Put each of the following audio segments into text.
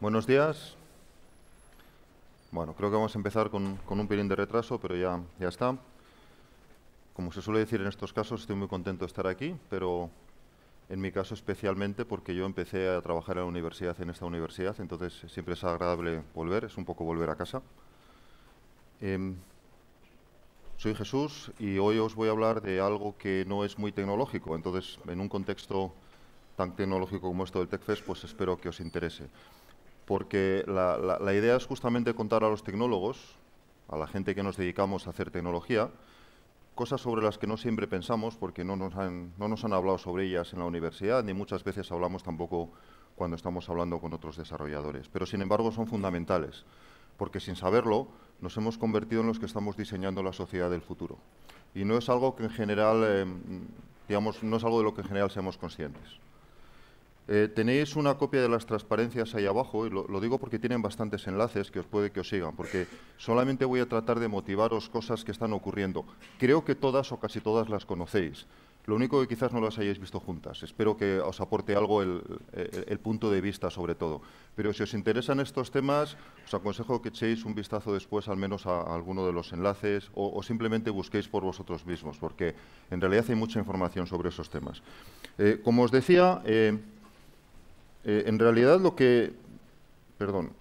Buenos días. Bueno, creo que vamos a empezar con, un pelín de retraso, pero ya, ya está. Como se suele decir en estos casos, estoy muy contento de estar aquí, pero en mi caso especialmente porque yo empecé a trabajar en la universidad, en esta universidad, entonces siempre es agradable volver, es un poco volver a casa. Em, soy Jesús y hoy os voy a hablar de algo que no es muy tecnológico, entonces en un contexto tan tecnológico como esto del TechFest, pues espero que os interese porque la, idea es justamente contar a los tecnólogos, a la gente que nos dedicamos a hacer tecnología, cosas sobre las que no siempre pensamos porque no nos, han, no nos han hablado sobre ellas en la universidad, ni muchas veces hablamos tampoco cuando estamos hablando con otros desarrolladores. Pero sin embargo son fundamentales, porque sin saberlo nos hemos convertido en los que estamos diseñando la sociedad del futuro. Y no es algo que en general, eh, digamos, no es algo de lo que en general seamos conscientes. Eh, tenéis una copia de las transparencias ahí abajo, y lo, digo porque tienen bastantes enlaces que os puede que os sigan, porque solamente voy a tratar de motivaros cosas que están ocurriendo. Creo que todas o casi todas las conocéis. Lo único que quizás no las hayáis visto juntas. Espero que os aporte algo el, punto de vista, sobre todo. Pero si os interesan estos temas, os aconsejo que echéis un vistazo después al menos a, alguno de los enlaces o, simplemente busquéis por vosotros mismos, porque en realidad hay mucha información sobre esos temas. Eh, como os decía... Eh, eh, en realidad lo que, perdón,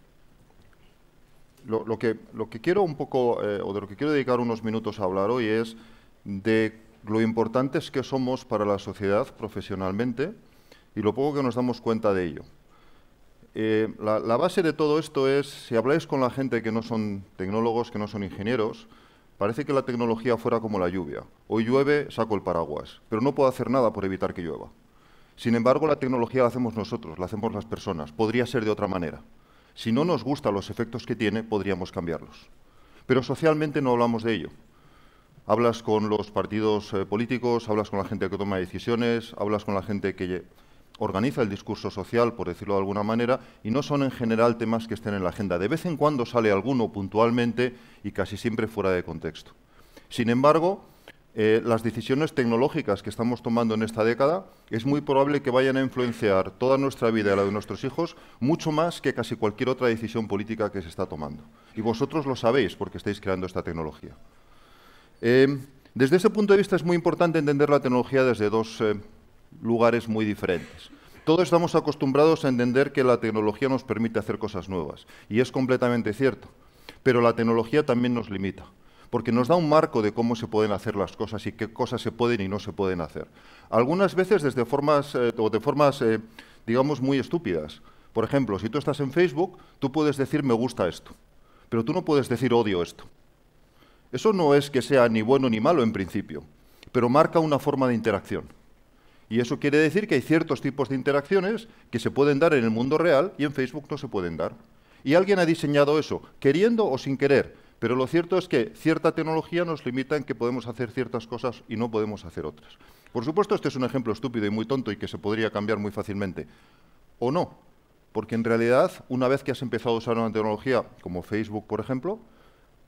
lo, que, lo que quiero un poco, eh, o de lo que quiero dedicar unos minutos a hablar hoy es de lo importantes que somos para la sociedad profesionalmente y lo poco que nos damos cuenta de ello. Eh, la, base de todo esto es, si habláis con la gente que no son tecnólogos, que no son ingenieros, parece que la tecnología fuera como la lluvia. Hoy llueve, saco el paraguas, pero no puedo hacer nada por evitar que llueva. Sin embargo, la tecnología la hacemos nosotros, la hacemos las personas. Podría ser de otra manera. Si no nos gustan los efectos que tiene, podríamos cambiarlos. Pero socialmente no hablamos de ello. Hablas con los partidos eh, políticos, hablas con la gente que toma decisiones, hablas con la gente que organiza el discurso social, por decirlo de alguna manera, y no son en general temas que estén en la agenda. De vez en cuando sale alguno puntualmente y casi siempre fuera de contexto. Sin embargo, eh, las decisiones tecnológicas que estamos tomando en esta década es muy probable que vayan a influenciar toda nuestra vida y la de nuestros hijos mucho más que casi cualquier otra decisión política que se está tomando. Y vosotros lo sabéis porque estáis creando esta tecnología. Eh, desde ese punto de vista es muy importante entender la tecnología desde dos eh, lugares muy diferentes. Todos estamos acostumbrados a entender que la tecnología nos permite hacer cosas nuevas, y es completamente cierto, pero la tecnología también nos limita porque nos da un marco de cómo se pueden hacer las cosas y qué cosas se pueden y no se pueden hacer. Algunas veces desde formas, eh, o de formas, eh, digamos, muy estúpidas. Por ejemplo, si tú estás en Facebook, tú puedes decir me gusta esto, pero tú no puedes decir odio esto. Eso no es que sea ni bueno ni malo en principio, pero marca una forma de interacción. Y eso quiere decir que hay ciertos tipos de interacciones que se pueden dar en el mundo real y en Facebook no se pueden dar. Y alguien ha diseñado eso, queriendo o sin querer, pero lo cierto es que cierta tecnología nos limita en que podemos hacer ciertas cosas y no podemos hacer otras. Por supuesto, este es un ejemplo estúpido y muy tonto y que se podría cambiar muy fácilmente. O no, porque en realidad, una vez que has empezado a usar una tecnología como Facebook, por ejemplo,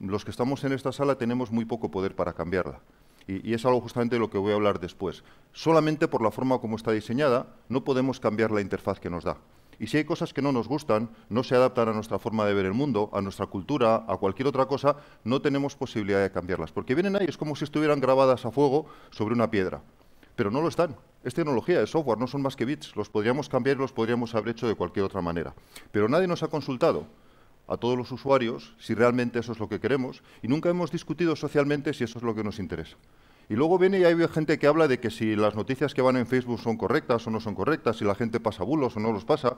los que estamos en esta sala tenemos muy poco poder para cambiarla. Y, es algo justamente de lo que voy a hablar después. Solamente por la forma como está diseñada, no podemos cambiar la interfaz que nos da y si hay cosas que no nos gustan, no se adaptan a nuestra forma de ver el mundo, a nuestra cultura, a cualquier otra cosa, no tenemos posibilidad de cambiarlas, porque vienen ahí, es como si estuvieran grabadas a fuego sobre una piedra, pero no lo están. Es tecnología, es software, no son más que bits, los podríamos cambiar y los podríamos haber hecho de cualquier otra manera. Pero nadie nos ha consultado a todos los usuarios si realmente eso es lo que queremos y nunca hemos discutido socialmente si eso es lo que nos interesa. Y luego viene y hay gente que habla de que si las noticias que van en Facebook son correctas o no son correctas, si la gente pasa bulos o no los pasa.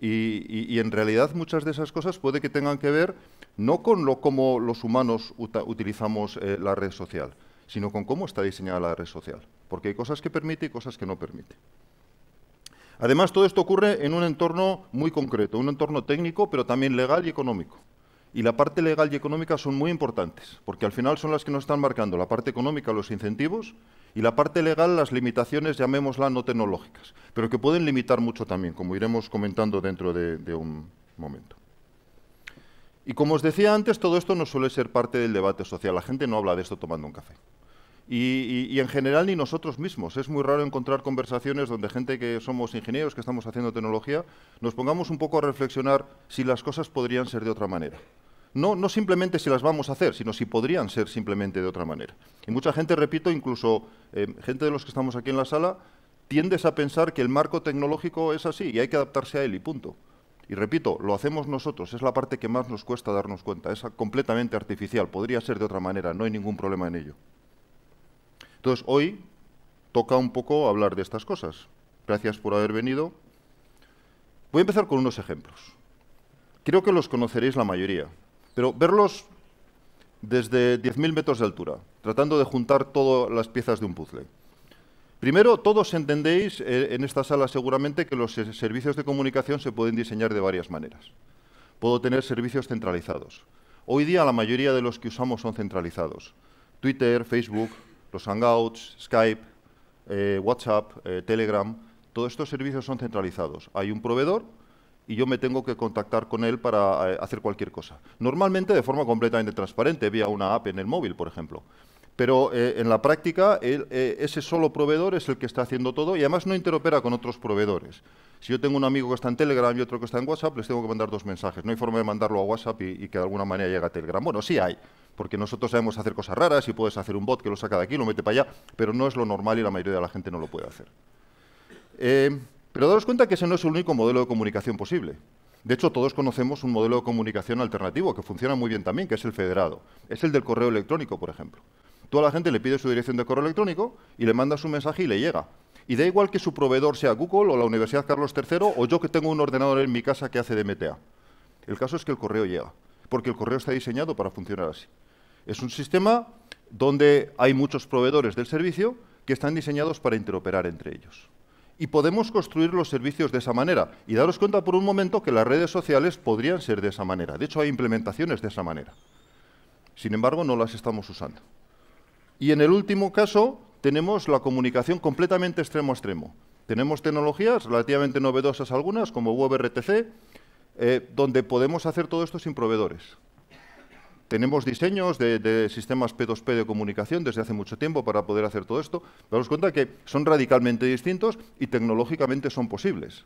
Y, en realidad muchas de esas cosas puede que tengan que ver no con lo cómo los humanos utilizamos eh, la red social, sino con cómo está diseñada la red social. Porque hay cosas que permite y cosas que no permite. Además, todo esto ocurre en un entorno muy concreto, un entorno técnico, pero también legal y económico y la parte legal y económica son muy importantes, porque al final son las que nos están marcando la parte económica, los incentivos, y la parte legal, las limitaciones, llamémoslas no tecnológicas, pero que pueden limitar mucho también, como iremos comentando dentro de, un momento. Y como os decía antes, todo esto no suele ser parte del debate social. La gente no habla de esto tomando un café. y, en general ni nosotros mismos. Es muy raro encontrar conversaciones donde gente que somos ingenieros, que estamos haciendo tecnología, nos pongamos un poco a reflexionar si las cosas podrían ser de otra manera no, no simplemente si las vamos a hacer, sino si podrían ser simplemente de otra manera. Y mucha gente, repito, incluso eh, gente de los que estamos aquí en la sala, tiendes a pensar que el marco tecnológico es así y hay que adaptarse a él y punto. Y repito, lo hacemos nosotros, es la parte que más nos cuesta darnos cuenta, es completamente artificial, podría ser de otra manera, no hay ningún problema en ello. Entonces, hoy toca un poco hablar de estas cosas. Gracias por haber venido. Voy a empezar con unos ejemplos. Creo que los conoceréis la mayoría, pero verlos desde 10.000 metros de altura, tratando de juntar todas las piezas de un puzzle. Primero, todos entendéis eh, en esta sala seguramente que los servicios de comunicación se pueden diseñar de varias maneras. Puedo tener servicios centralizados. Hoy día la mayoría de los que usamos son centralizados. Twitter, Facebook, los Hangouts, Skype, eh, WhatsApp, eh, Telegram, todos estos servicios son centralizados. Hay un proveedor y yo me tengo que contactar con él para eh, hacer cualquier cosa. Normalmente de forma completamente transparente, vía una app en el móvil, por ejemplo. Pero eh, en la práctica, eh, ese solo proveedor es el que está haciendo todo y además no interopera con otros proveedores. Si yo tengo un amigo que está en Telegram y otro que está en WhatsApp, les tengo que mandar dos mensajes. No hay forma de mandarlo a WhatsApp y, que de alguna manera llegue a Telegram. Bueno, sí hay, porque nosotros sabemos hacer cosas raras y puedes hacer un bot que lo saca de aquí, lo mete para allá, pero no es lo normal y la mayoría de la gente no lo puede hacer. Eh, pero daros cuenta que ese no es el único modelo de comunicación posible. De hecho, todos conocemos un modelo de comunicación alternativo que funciona muy bien también, que es el federado. Es el del correo electrónico, por ejemplo. Toda la gente le pide su dirección de correo electrónico y le manda su mensaje y le llega. Y da igual que su proveedor sea Google o la Universidad Carlos III o yo que tengo un ordenador en mi casa que hace DMTA. El caso es que el correo llega, porque el correo está diseñado para funcionar así. Es un sistema donde hay muchos proveedores del servicio que están diseñados para interoperar entre ellos y podemos construir los servicios de esa manera. Y daros cuenta por un momento que las redes sociales podrían ser de esa manera. De hecho, hay implementaciones de esa manera. Sin embargo, no las estamos usando. Y en el último caso, tenemos la comunicación completamente extremo a extremo. Tenemos tecnologías relativamente novedosas algunas, como WebRTC, eh, donde podemos hacer todo esto sin proveedores. Tenemos diseños de, sistemas P2P de comunicación desde hace mucho tiempo para poder hacer todo esto. nos cuenta que son radicalmente distintos y tecnológicamente son posibles,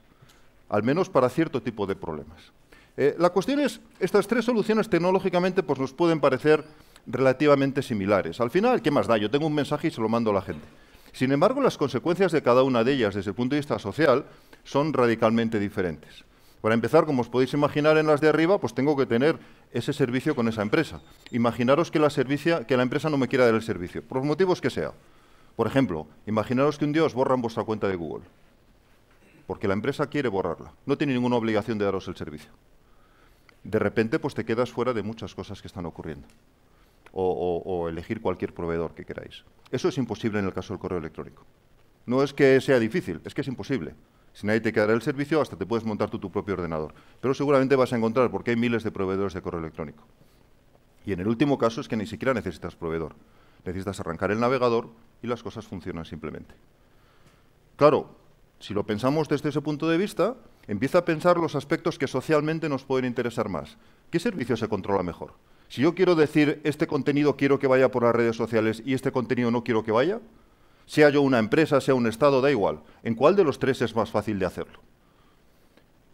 al menos para cierto tipo de problemas. Eh, la cuestión es, estas tres soluciones tecnológicamente pues, nos pueden parecer relativamente similares. Al final, ¿qué más da? Yo tengo un mensaje y se lo mando a la gente. Sin embargo, las consecuencias de cada una de ellas desde el punto de vista social son radicalmente diferentes. Para empezar, como os podéis imaginar en las de arriba, pues tengo que tener ese servicio con esa empresa. Imaginaros que la, que la empresa no me quiera dar el servicio, por los motivos que sea. Por ejemplo, imaginaros que un día os borran vuestra cuenta de Google, porque la empresa quiere borrarla, no tiene ninguna obligación de daros el servicio. De repente, pues te quedas fuera de muchas cosas que están ocurriendo, o elegir cualquier proveedor que queráis. Eso es imposible en el caso del correo electrónico. No es que sea difícil, es que es imposible. Si nadie te quedará el servicio, hasta te puedes montar tú tu propio ordenador. Pero seguramente vas a encontrar, porque hay miles de proveedores de correo electrónico. Y en el último caso es que ni siquiera necesitas proveedor. Necesitas arrancar el navegador y las cosas funcionan simplemente. Claro, si lo pensamos desde ese punto de vista, empieza a pensar los aspectos que socialmente nos pueden interesar más. ¿Qué servicio se controla mejor? Si yo quiero decir, este contenido quiero que vaya por las redes sociales y este contenido no quiero que vaya, sea yo una empresa, sea un Estado, da igual. ¿En cuál de los tres es más fácil de hacerlo?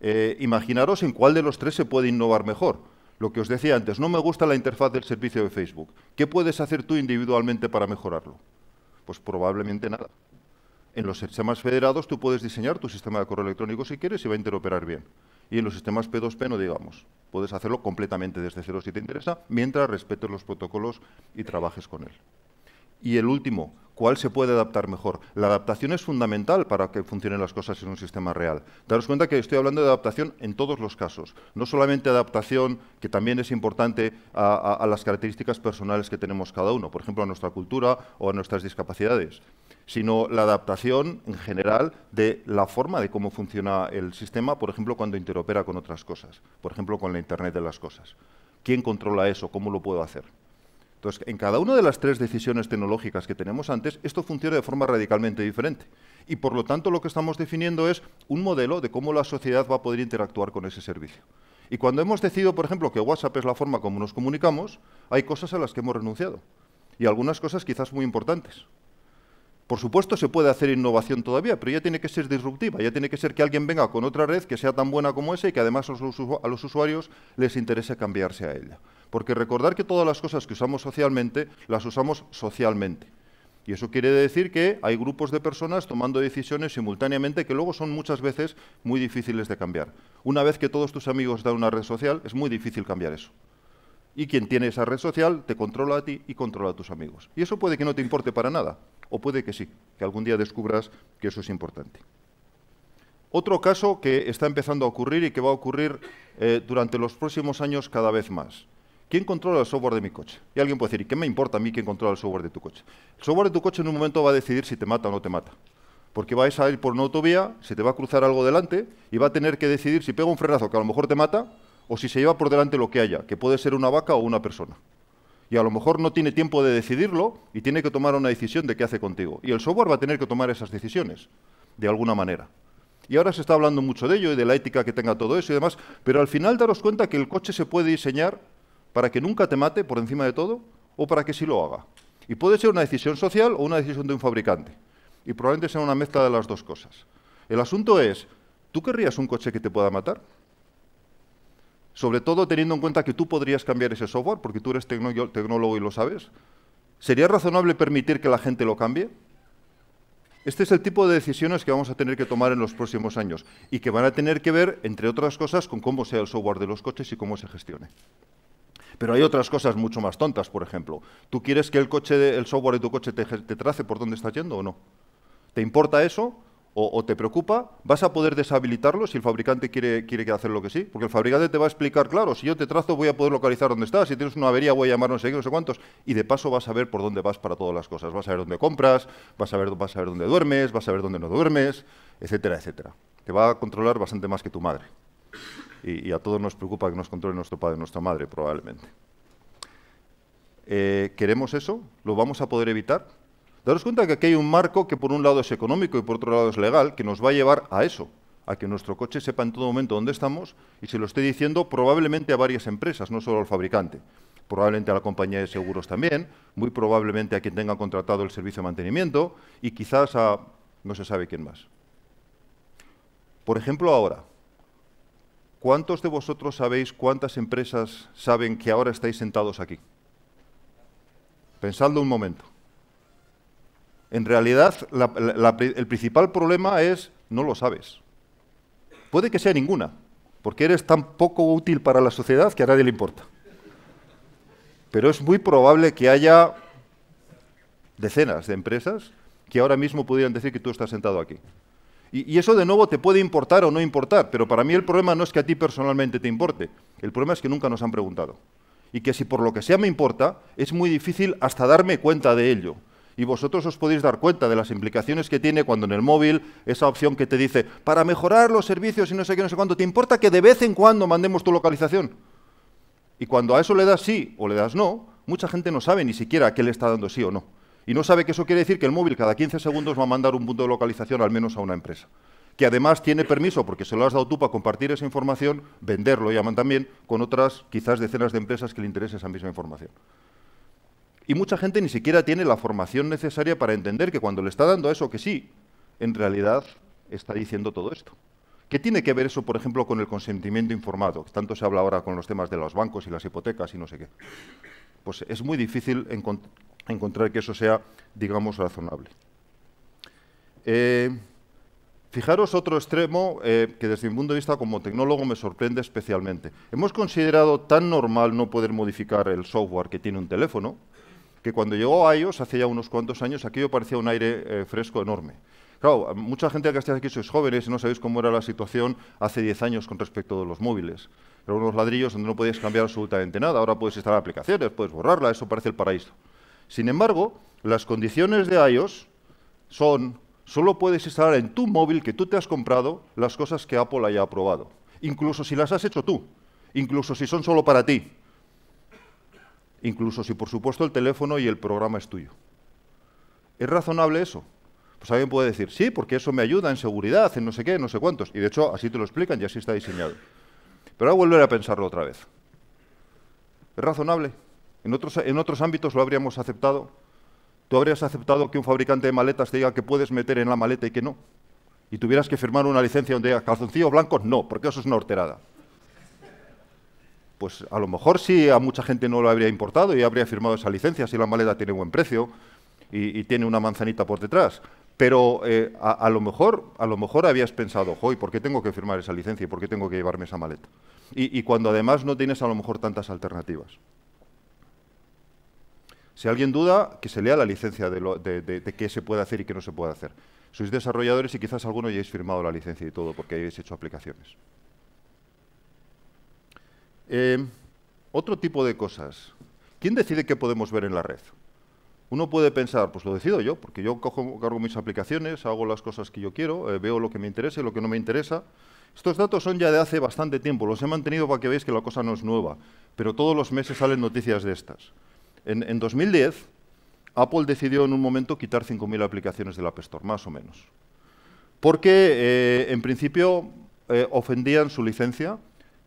Eh, imaginaros en cuál de los tres se puede innovar mejor. Lo que os decía antes, no me gusta la interfaz del servicio de Facebook. ¿Qué puedes hacer tú individualmente para mejorarlo? Pues probablemente nada. En los sistemas federados tú puedes diseñar tu sistema de correo electrónico si quieres y va a interoperar bien. Y en los sistemas P2P no digamos. Puedes hacerlo completamente desde cero si te interesa, mientras respetes los protocolos y trabajes con él. Y el último, ¿cuál se puede adaptar mejor? La adaptación es fundamental para que funcionen las cosas en un sistema real. Daros cuenta que estoy hablando de adaptación en todos los casos, no solamente adaptación, que también es importante a, las características personales que tenemos cada uno, por ejemplo, a nuestra cultura o a nuestras discapacidades sino la adaptación en general de la forma de cómo funciona el sistema, por ejemplo, cuando interopera con otras cosas, por ejemplo, con la Internet de las cosas. ¿Quién controla eso? ¿Cómo lo puedo hacer? Entonces, en cada una de las tres decisiones tecnológicas que tenemos antes, esto funciona de forma radicalmente diferente. Y por lo tanto, lo que estamos definiendo es un modelo de cómo la sociedad va a poder interactuar con ese servicio. Y cuando hemos decidido, por ejemplo, que WhatsApp es la forma como nos comunicamos, hay cosas a las que hemos renunciado. Y algunas cosas quizás muy importantes. Por supuesto, se puede hacer innovación todavía, pero ya tiene que ser disruptiva, ya tiene que ser que alguien venga con otra red que sea tan buena como esa y que además a los usuarios les interese cambiarse a ella. Porque recordar que todas las cosas que usamos socialmente, las usamos socialmente. Y eso quiere decir que hay grupos de personas tomando decisiones simultáneamente que luego son muchas veces muy difíciles de cambiar. Una vez que todos tus amigos dan una red social, es muy difícil cambiar eso. Y quien tiene esa red social te controla a ti y controla a tus amigos. Y eso puede que no te importe para nada, o puede que sí, que algún día descubras que eso es importante. Otro caso que está empezando a ocurrir y que va a ocurrir eh, durante los próximos años cada vez más ¿Quién controla el software de mi coche? Y alguien puede decir, ¿y qué me importa a mí quién controla el software de tu coche? El software de tu coche en un momento va a decidir si te mata o no te mata. Porque vais a ir por una autovía, se te va a cruzar algo delante y va a tener que decidir si pega un frenazo que a lo mejor te mata o si se lleva por delante lo que haya, que puede ser una vaca o una persona. Y a lo mejor no tiene tiempo de decidirlo y tiene que tomar una decisión de qué hace contigo. Y el software va a tener que tomar esas decisiones, de alguna manera. Y ahora se está hablando mucho de ello y de la ética que tenga todo eso y demás, pero al final daros cuenta que el coche se puede diseñar para que nunca te mate por encima de todo o para que sí lo haga. Y puede ser una decisión social o una decisión de un fabricante. Y probablemente sea una mezcla de las dos cosas. El asunto es, ¿tú querrías un coche que te pueda matar? Sobre todo teniendo en cuenta que tú podrías cambiar ese software, porque tú eres tecnólogo y lo sabes. ¿Sería razonable permitir que la gente lo cambie? Este es el tipo de decisiones que vamos a tener que tomar en los próximos años y que van a tener que ver, entre otras cosas, con cómo sea el software de los coches y cómo se gestione. Pero hay otras cosas mucho más tontas, por ejemplo. ¿Tú quieres que el, software de tu coche te, trace por dónde estás yendo o no? ¿Te importa eso? O, te preocupa? ¿Vas a poder deshabilitarlo si el fabricante quiere, quiere hacer lo que sí? Porque el fabricante te va a explicar, claro, si yo te trazo voy a poder localizar dónde estás, si tienes una avería voy a llamar no sé qué, no sé cuántos, y de paso vas a ver por dónde vas para todas las cosas. Vas a ver dónde compras, vas a ver, vas a ver dónde duermes, vas a ver dónde no duermes, etcétera, etcétera. Te va a controlar bastante más que tu madre y, a todos nos preocupa que nos controle nuestro padre, nuestra madre, probablemente. Eh, ¿Queremos eso? ¿Lo vamos a poder evitar? Daros cuenta que aquí hay un marco que por un lado es económico y por otro lado es legal, que nos va a llevar a eso, a que nuestro coche sepa en todo momento dónde estamos y se lo esté diciendo probablemente a varias empresas, no solo al fabricante. Probablemente a la compañía de seguros también, muy probablemente a quien tenga contratado el servicio de mantenimiento y quizás a no se sabe quién más. Por ejemplo, ahora, ¿Cuántos de vosotros sabéis cuántas empresas saben que ahora estáis sentados aquí? Pensadlo un momento. En realidad, el principal problema es no lo sabes. Puede que sea ninguna, porque eres tan poco útil para la sociedad que a nadie le importa. Pero es muy probable que haya decenas de empresas que ahora mismo pudieran decir que tú estás sentado aquí. Y, eso de nuevo te puede importar o no importar, pero para mí el problema no es que a ti personalmente te importe, el problema es que nunca nos han preguntado. Y que si por lo que sea me importa, es muy difícil hasta darme cuenta de ello. Y vosotros os podéis dar cuenta de las implicaciones que tiene cuando en el móvil esa opción que te dice, para mejorar los servicios y no sé qué, no sé cuándo ¿te importa que de vez en cuando mandemos tu localización? Y cuando a eso le das sí o le das no, mucha gente no sabe ni siquiera a qué le está dando sí o no. Y no sabe que eso quiere decir que el móvil cada 15 segundos va a mandar un punto de localización al menos a una empresa. Que además tiene permiso, porque se lo has dado tú para compartir esa información, venderlo, llaman también, con otras quizás decenas de empresas que le interesa esa misma información. Y mucha gente ni siquiera tiene la formación necesaria para entender que cuando le está dando eso que sí, en realidad está diciendo todo esto. ¿Qué tiene que ver eso, por ejemplo, con el consentimiento informado? Tanto se habla ahora con los temas de los bancos y las hipotecas y no sé qué. Pues es muy difícil encontrar que eso sea, digamos, razonable. Eh, fijaros otro extremo eh, que desde mi punto de vista como tecnólogo me sorprende especialmente. Hemos considerado tan normal no poder modificar el software que tiene un teléfono, que cuando llegó a iOS hace ya unos cuantos años, aquello parecía un aire eh, fresco enorme. Claro, mucha gente que está aquí sois jóvenes y no sabéis cómo era la situación hace 10 años con respecto a los móviles. Eran unos ladrillos donde no podías cambiar absolutamente nada. Ahora puedes instalar aplicaciones, puedes borrarla, eso parece el paraíso. Sin embargo, las condiciones de iOS son, solo puedes instalar en tu móvil que tú te has comprado las cosas que Apple haya aprobado, incluso si las has hecho tú, incluso si son solo para ti, incluso si por supuesto el teléfono y el programa es tuyo. ¿Es razonable eso? Pues alguien puede decir, sí, porque eso me ayuda en seguridad, en no sé qué, en no sé cuántos. Y de hecho, así te lo explican y así está diseñado. Pero ahora volver a pensarlo otra vez. ¿Es razonable? En otros, ámbitos lo habríamos aceptado. Tú habrías aceptado que un fabricante de maletas te diga que puedes meter en la maleta y que no. Y tuvieras que firmar una licencia donde diga calzoncillos blancos, no, porque eso es una horterada. Pues a lo mejor sí a mucha gente no lo habría importado y habría firmado esa licencia si la maleta tiene buen precio y, tiene una manzanita por detrás. Pero eh, a, lo mejor, a lo mejor habías pensado, hoy, ¿por qué tengo que firmar esa licencia y por qué tengo que llevarme esa maleta? y cuando además no tienes a lo mejor tantas alternativas. Si alguien duda, que se lea la licencia de, qué se puede hacer y qué no se puede hacer. Sois desarrolladores y quizás alguno hayáis firmado la licencia y todo porque habéis hecho aplicaciones. Eh, otro tipo de cosas. ¿Quién decide qué podemos ver en la red? Uno puede pensar, pues lo decido yo, porque yo cojo, cargo mis aplicaciones, hago las cosas que yo quiero, eh, veo lo que me interesa y lo que no me interesa. Estos datos son ya de hace bastante tiempo, los he mantenido para que veáis que la cosa no es nueva, pero todos los meses salen noticias de estas. En, 2010, Apple decidió en un momento quitar 5.000 aplicaciones del App Store, más o menos. Porque, eh, en principio, eh, ofendían su licencia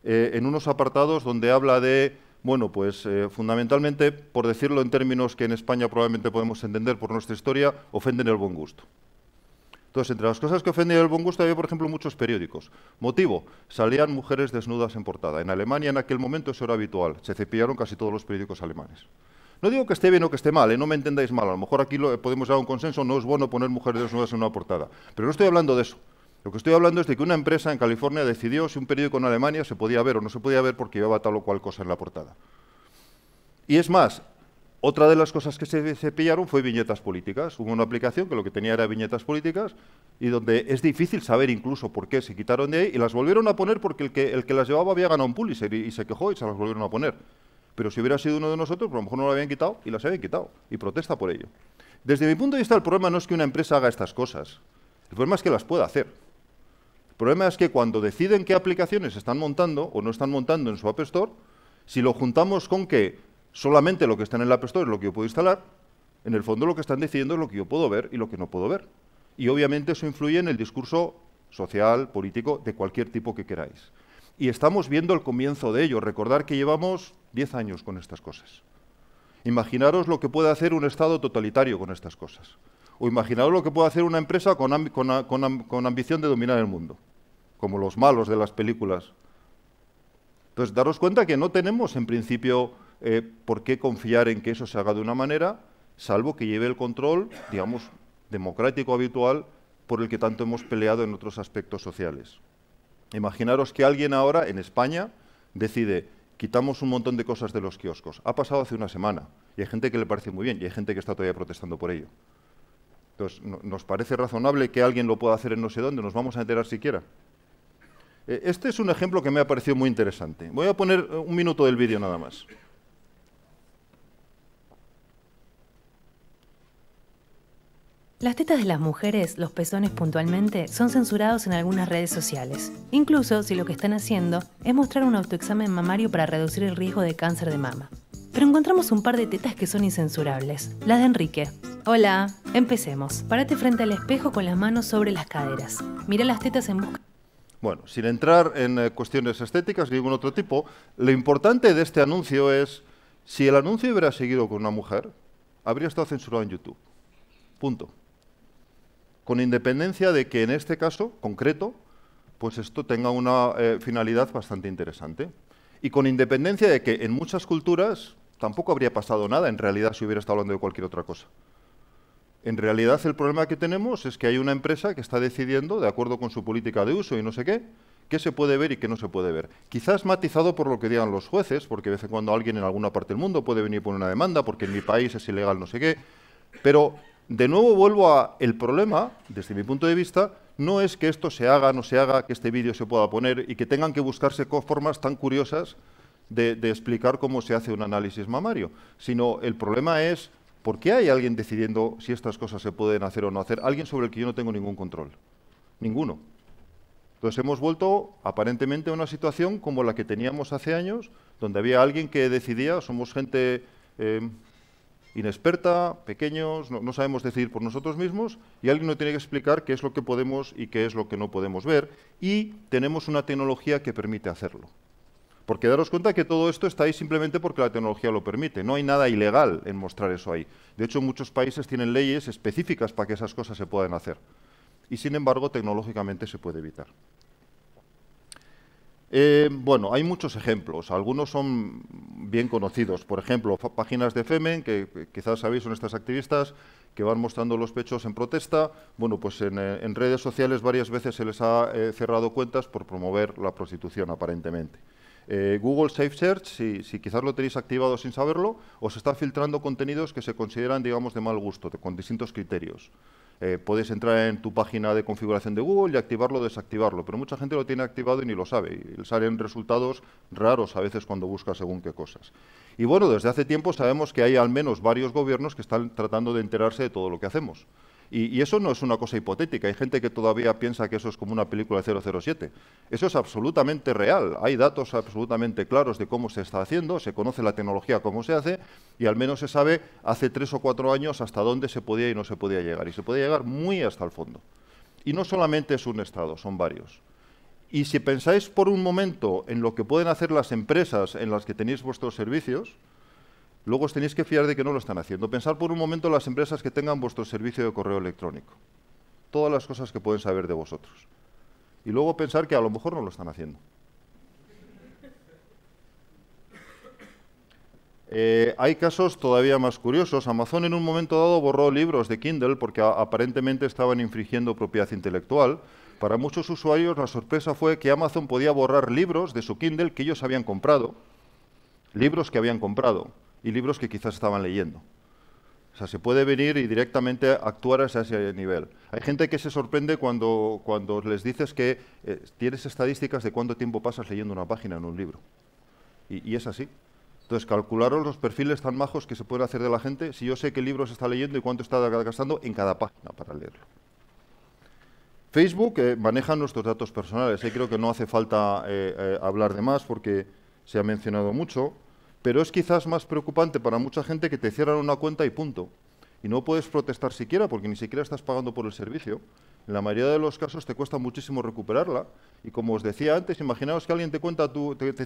eh, en unos apartados donde habla de, bueno, pues fundamentalmente, por decirlo en términos que en España probablemente podemos entender por nuestra historia, ofenden el buen gusto. Entonces, entre las cosas que ofenden el buen gusto había, por ejemplo, muchos periódicos. Motivo, salían mujeres desnudas en portada. En Alemania en aquel momento eso era habitual, se cepillaron casi todos los periódicos alemanes. No digo que esté bien o que esté mal, ¿eh? no me entendáis mal. A lo mejor aquí lo, podemos llegar a un consenso, no es bueno poner mujeres desnudas en una portada. Pero no estoy hablando de eso. Lo que estoy hablando es de que una empresa en California decidió si un periódico en Alemania se podía ver o no se podía ver porque llevaba tal o cual cosa en la portada. Y es más, otra de las cosas que se, cepillaron fue viñetas políticas. Hubo una aplicación que lo que tenía era viñetas políticas y donde es difícil saber incluso por qué se quitaron de ahí y las volvieron a poner porque el que, el que las llevaba había ganado un Pulitzer y se quejó y se las volvieron a poner. Pero si hubiera sido uno de nosotros, pues a lo mejor no lo habían quitado y las habían quitado. Y protesta por ello. Desde mi punto de vista, el problema no es que una empresa haga estas cosas. El problema es que las pueda hacer. El problema es que cuando deciden qué aplicaciones están montando o no están montando en su App Store, si lo juntamos con que solamente lo que está en el App Store es lo que yo puedo instalar, en el fondo lo que están decidiendo es lo que yo puedo ver y lo que no puedo ver. Y obviamente eso influye en el discurso social, político, de cualquier tipo que queráis y estamos viendo el comienzo de ello. Recordar que llevamos 10 años con estas cosas. Imaginaros lo que puede hacer un Estado totalitario con estas cosas. O imaginaros lo que puede hacer una empresa con, ambición de dominar el mundo, como los malos de las películas. Entonces, daros cuenta que no tenemos, en principio, eh, por qué confiar en que eso se haga de una manera, salvo que lleve el control, digamos, democrático habitual por el que tanto hemos peleado en otros aspectos sociales. Imaginaros que alguien ahora en España decide, quitamos un montón de cosas de los kioscos. Ha pasado hace una semana y hay gente que le parece muy bien y hay gente que está todavía protestando por ello. Entonces, ¿nos parece razonable que alguien lo pueda hacer en no sé dónde? ¿Nos vamos a enterar siquiera? Eh, este es un ejemplo que me ha parecido muy interesante. Voy a poner un minuto del vídeo nada más. Las tetas de las mujeres, los pezones puntualmente, son censurados en algunas redes sociales, incluso si lo que están haciendo es mostrar un autoexamen mamario para reducir el riesgo de cáncer de mama. Pero encontramos un par de tetas que son incensurables, las de Enrique. Hola, empecemos. Parate frente al espejo con las manos sobre las caderas. Mira las tetas en busca bueno, sin entrar en eh, cuestiones estéticas de ningún otro tipo, lo importante de este anuncio es, si el anuncio hubiera seguido con una mujer, habría estado censurado en YouTube. Punto con independencia de que en este caso concreto, pues esto tenga una eh, finalidad bastante interesante. Y con independencia de que en muchas culturas tampoco habría pasado nada en realidad si hubiera estado hablando de cualquier otra cosa. En realidad el problema que tenemos es que hay una empresa que está decidiendo, de acuerdo con su política de uso y no sé qué, qué se puede ver y qué no se puede ver. Quizás matizado por lo que digan los jueces, porque de vez en cuando alguien en alguna parte del mundo puede venir por una demanda, porque en mi país es ilegal no sé qué, pero de nuevo vuelvo a el problema, desde mi punto de vista, no es que esto se haga, no se haga, que este vídeo se pueda poner y que tengan que buscarse formas tan curiosas de, explicar cómo se hace un análisis mamario, sino el problema es por qué hay alguien decidiendo si estas cosas se pueden hacer o no hacer, alguien sobre el que yo no tengo ningún control, ninguno. Entonces hemos vuelto aparentemente a una situación como la que teníamos hace años, donde había alguien que decidía, somos gente eh, inexperta, pequeños, no, sabemos decidir por nosotros mismos y alguien nos tiene que explicar qué es lo que podemos y qué es lo que no podemos ver y tenemos una tecnología que permite hacerlo. Porque daros cuenta que todo esto está ahí simplemente porque la tecnología lo permite. No hay nada ilegal en mostrar eso ahí. De hecho, muchos países tienen leyes específicas para que esas cosas se puedan hacer. Y sin embargo, tecnológicamente se puede evitar. Eh, bueno, hay muchos ejemplos. Algunos son bien conocidos. Por ejemplo, páginas de Femen, que quizás sabéis son estas activistas que van mostrando los pechos en protesta. Bueno, pues en, eh, redes sociales varias veces se les ha eh, cerrado cuentas por promover la prostitución, aparentemente. Google Safe Search, si, quizás lo tenéis activado sin saberlo, os está filtrando contenidos que se consideran, digamos, de mal gusto, con distintos criterios. Eh, puedes entrar en tu página de configuración de Google y activarlo o desactivarlo, pero mucha gente lo tiene activado y ni lo sabe. Y salen resultados raros a veces cuando busca según qué cosas. Y bueno, desde hace tiempo sabemos que hay al menos varios gobiernos que están tratando de enterarse de todo lo que hacemos. Y, eso no es una cosa hipotética. Hay gente que todavía piensa que eso es como una película de 007. Eso es absolutamente real. Hay datos absolutamente claros de cómo se está haciendo, se conoce la tecnología, cómo se hace, y al menos se sabe hace tres o cuatro años hasta dónde se podía y no se podía llegar. Y se podía llegar muy hasta el fondo. Y no solamente es un Estado, son varios. Y si pensáis por un momento en lo que pueden hacer las empresas en las que tenéis vuestros servicios, luego os tenéis que fiar de que no lo están haciendo. Pensar por un momento las empresas que tengan vuestro servicio de correo electrónico. Todas las cosas que pueden saber de vosotros. Y luego pensar que a lo mejor no lo están haciendo. Eh, hay casos todavía más curiosos. Amazon en un momento dado borró libros de Kindle porque aparentemente estaban infringiendo propiedad intelectual. Para muchos usuarios la sorpresa fue que Amazon podía borrar libros de su Kindle que ellos habían comprado, libros que habían comprado y libros que quizás estaban leyendo. O sea, se puede venir y directamente actuar a ese nivel. Hay gente que se sorprende cuando, cuando les dices que eh, tienes estadísticas de cuánto tiempo pasas leyendo una página en un libro. Y, es así. Entonces, calcularos los perfiles tan majos que se puede hacer de la gente si yo sé qué libros está leyendo y cuánto está gastando en cada página para leerlo. Facebook eh, maneja nuestros datos personales. Ahí creo que no hace falta eh, hablar de más porque se ha mencionado mucho pero es quizás más preocupante para mucha gente que te cierran una cuenta y punto. Y no puedes protestar siquiera porque ni siquiera estás pagando por el servicio. En la mayoría de los casos te cuesta muchísimo recuperarla. Y como os decía antes, imaginaos que alguien te, cuenta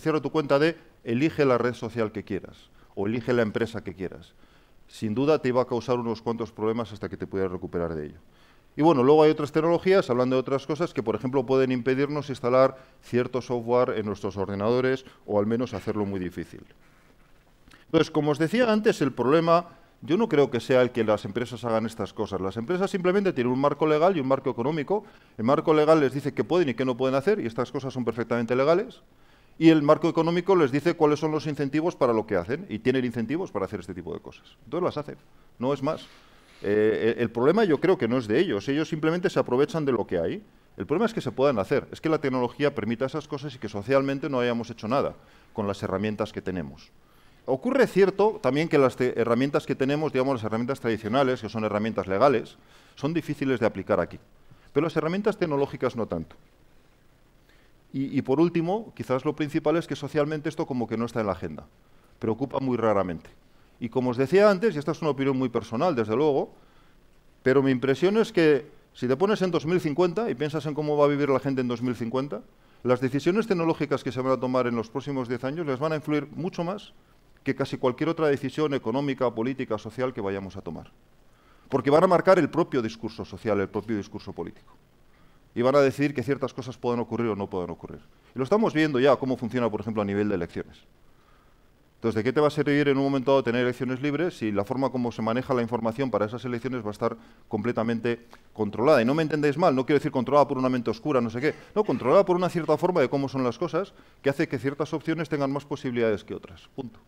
cierra tu cuenta de elige la red social que quieras o elige la empresa que quieras. Sin duda te iba a causar unos cuantos problemas hasta que te pudieras recuperar de ello. Y bueno, luego hay otras tecnologías, hablando de otras cosas, que por ejemplo pueden impedirnos instalar cierto software en nuestros ordenadores o al menos hacerlo muy difícil. Entonces, como os decía antes, el problema yo no creo que sea el que las empresas hagan estas cosas. Las empresas simplemente tienen un marco legal y un marco económico. El marco legal les dice qué pueden y qué no pueden hacer, y estas cosas son perfectamente legales. Y el marco económico les dice cuáles son los incentivos para lo que hacen, y tienen incentivos para hacer este tipo de cosas. Entonces las hacen, no es más. Eh, el problema yo creo que no es de ellos, ellos simplemente se aprovechan de lo que hay. El problema es que se puedan hacer, es que la tecnología permita esas cosas y que socialmente no hayamos hecho nada con las herramientas que tenemos. Ocurre cierto también que las herramientas que tenemos, digamos las herramientas tradicionales, que son herramientas legales, son difíciles de aplicar aquí. Pero las herramientas tecnológicas no tanto. Y, por último, quizás lo principal es que socialmente esto como que no está en la agenda. Preocupa muy raramente. Y como os decía antes, y esta es una opinión muy personal, desde luego, pero mi impresión es que si te pones en 2050 y piensas en cómo va a vivir la gente en 2050, las decisiones tecnológicas que se van a tomar en los próximos 10 años les van a influir mucho más que casi cualquier otra decisión económica, política, social que vayamos a tomar. Porque van a marcar el propio discurso social, el propio discurso político. Y van a decir que ciertas cosas pueden ocurrir o no pueden ocurrir. Y lo estamos viendo ya cómo funciona, por ejemplo, a nivel de elecciones. Entonces, ¿de qué te va a servir en un momento dado tener elecciones libres si la forma como se maneja la información para esas elecciones va a estar completamente controlada? Y no me entendéis mal, no quiero decir controlada por una mente oscura, no sé qué. No, controlada por una cierta forma de cómo son las cosas que hace que ciertas opciones tengan más posibilidades que otras. Punto.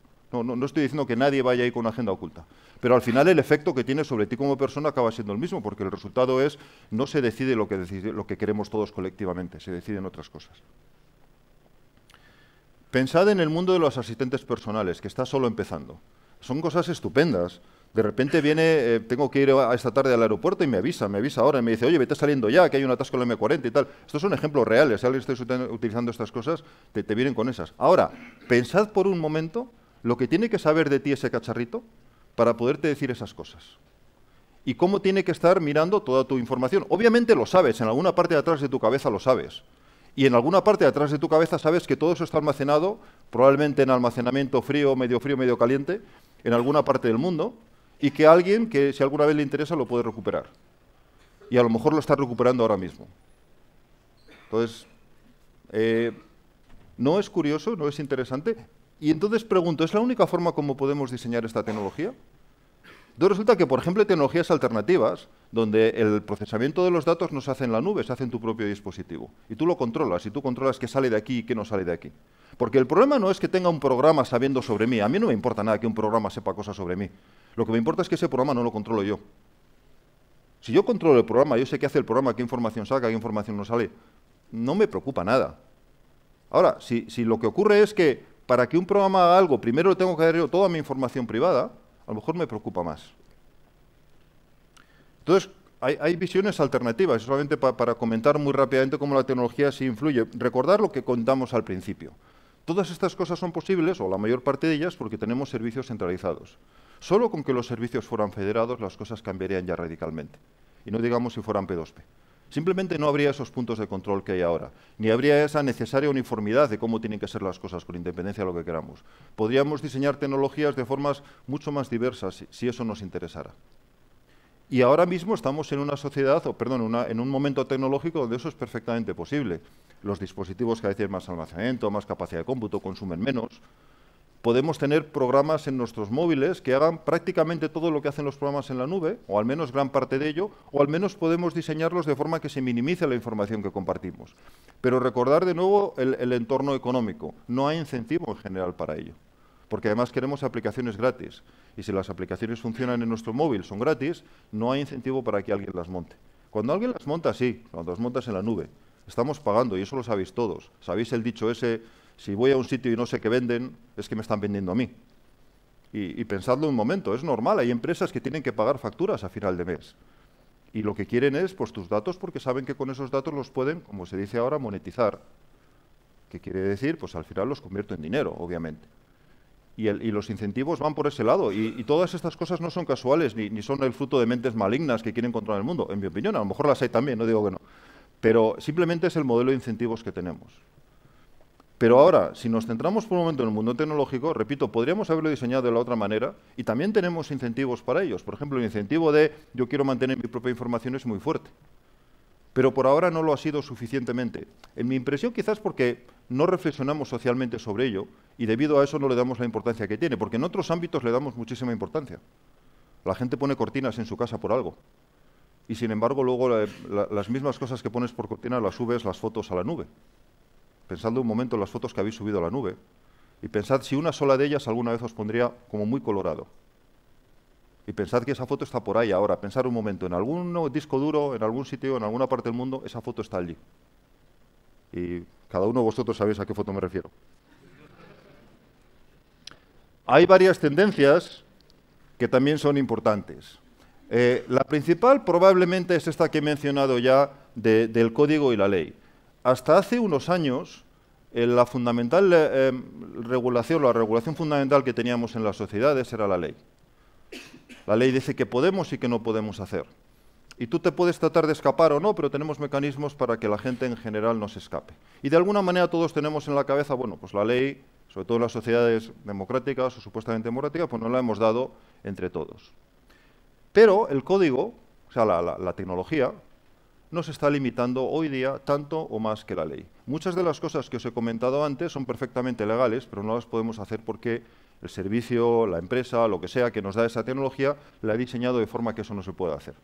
No, no, estoy diciendo que nadie vaya ahí con una agenda oculta. Pero al final el efecto que tiene sobre ti como persona acaba siendo el mismo, porque el resultado es no se decide lo que, lo que queremos todos colectivamente, se deciden otras cosas. Pensad en el mundo de los asistentes personales, que está solo empezando. Son cosas estupendas. De repente viene, eh, tengo que ir a esta tarde al aeropuerto y me avisa, me avisa ahora y me dice, oye, vete saliendo ya, que hay un atasco en la M40 y tal. Estos son ejemplos reales. Si alguien está utilizando estas cosas, te vienen con esas. Ahora, pensad por un momento lo que tiene que saber de ti ese cacharrito para poderte decir esas cosas. Y cómo tiene que estar mirando toda tu información. Obviamente lo sabes, en alguna parte de atrás de tu cabeza lo sabes. Y en alguna parte de atrás de tu cabeza sabes que todo eso está almacenado, probablemente en almacenamiento frío, medio frío, medio caliente, en alguna parte del mundo, y que alguien que si alguna vez le interesa lo puede recuperar. Y a lo mejor lo está recuperando ahora mismo. Entonces, eh, ¿no es curioso, no es interesante? Y entonces pregunto, ¿es la única forma como podemos diseñar esta tecnología? Entonces resulta que, por ejemplo, hay tecnologías alternativas donde el procesamiento de los datos no se hace en la nube, se hace en tu propio dispositivo. Y tú lo controlas, y tú controlas qué sale de aquí y qué no sale de aquí. Porque el problema no es que tenga un programa sabiendo sobre mí. A mí no me importa nada que un programa sepa cosas sobre mí. Lo que me importa es que ese programa no lo controlo yo. Si yo controlo el programa, yo sé qué hace el programa, qué información saca, qué información no sale, no me preocupa nada. Ahora, si lo que ocurre es que para que un programa haga algo, primero tengo que dar toda mi información privada, a lo mejor me preocupa más. Entonces, hay, visiones alternativas, solamente para comentar muy rápidamente cómo la tecnología sí influye. Recordar lo que contamos al principio. Todas estas cosas son posibles, o la mayor parte de ellas, porque tenemos servicios centralizados. Solo con que los servicios fueran federados, las cosas cambiarían ya radicalmente. Y no digamos si fueran P2P. Simplemente no habría esos puntos de control que hay ahora, ni habría esa necesaria uniformidad de cómo tienen que ser las cosas con independencia de lo que queramos. Podríamos diseñar tecnologías de formas mucho más diversas si eso nos interesara. Y ahora mismo estamos en una sociedad, o perdón, en un momento tecnológico donde eso es perfectamente posible. Los dispositivos que vez tienen más almacenamiento, más capacidad de cómputo, consumen menos podemos tener programas en nuestros móviles que hagan prácticamente todo lo que hacen los programas en la nube, o al menos gran parte de ello, o al menos podemos diseñarlos de forma que se minimice la información que compartimos. Pero recordar de nuevo el, entorno económico. No hay incentivo en general para ello, porque además queremos aplicaciones gratis. Y si las aplicaciones funcionan en nuestro móvil, son gratis, no hay incentivo para que alguien las monte. Cuando alguien las monta, sí, cuando las montas en la nube. Estamos pagando, y eso lo sabéis todos. Sabéis el dicho ese si voy a un sitio y no sé qué venden, es que me están vendiendo a mí. Y, y pensadlo un momento, es normal, hay empresas que tienen que pagar facturas a final de mes. Y lo que quieren es pues, tus datos porque saben que con esos datos los pueden, como se dice ahora, monetizar. ¿Qué quiere decir, pues al final los convierto en dinero, obviamente. Y, los incentivos van por ese lado. Y, todas estas cosas no son casuales, ni, ni, son el fruto de mentes malignas que quieren controlar el mundo, en mi opinión. A lo mejor las hay también, no digo que no. Pero simplemente es el modelo de incentivos que tenemos. Pero ahora, si nos centramos por un momento en el mundo tecnológico, repito, podríamos haberlo diseñado de la otra manera y también tenemos incentivos para ellos. Por ejemplo, el incentivo de yo quiero mantener mi propia información es muy fuerte. Pero por ahora no lo ha sido suficientemente. En mi impresión, quizás porque no reflexionamos socialmente sobre ello y debido a eso no le damos la importancia que tiene, porque en otros ámbitos le damos muchísima importancia. La gente pone cortinas en su casa por algo. Y sin embargo, luego eh, las mismas cosas que pones por cortina las subes las fotos a la nube pensando un momento en las fotos que habéis subido a la nube, y pensad si una sola de ellas alguna vez os pondría como muy colorado. Y pensad que esa foto está por ahí ahora. Pensar un momento, en algún disco duro, en algún sitio, en alguna parte del mundo, esa foto está allí. Y cada uno de vosotros sabéis a qué foto me refiero. Hay varias tendencias que también son importantes. Eh, la principal probablemente es esta que he mencionado ya del código y la ley hasta hace unos años, eh, la fundamental eh, eh, regulación, la regulación fundamental que teníamos en las sociedades era la ley. La ley dice que podemos y que no podemos hacer. Y tú te puedes tratar de escapar o no, pero tenemos mecanismos para que la gente en general no se escape. Y de alguna manera todos tenemos en la cabeza, bueno, pues la ley, sobre todo en las sociedades democráticas o supuestamente democráticas, pues no la hemos dado entre todos. Pero el código, o sea, la tecnología, nos está limitando hoy día tanto o más que la ley. Muchas de las cosas que os he comentado antes son perfectamente legales, pero no las podemos hacer porque el servicio, la empresa, lo que sea que nos da esa tecnología, la ha diseñado de forma que eso no se puede hacer.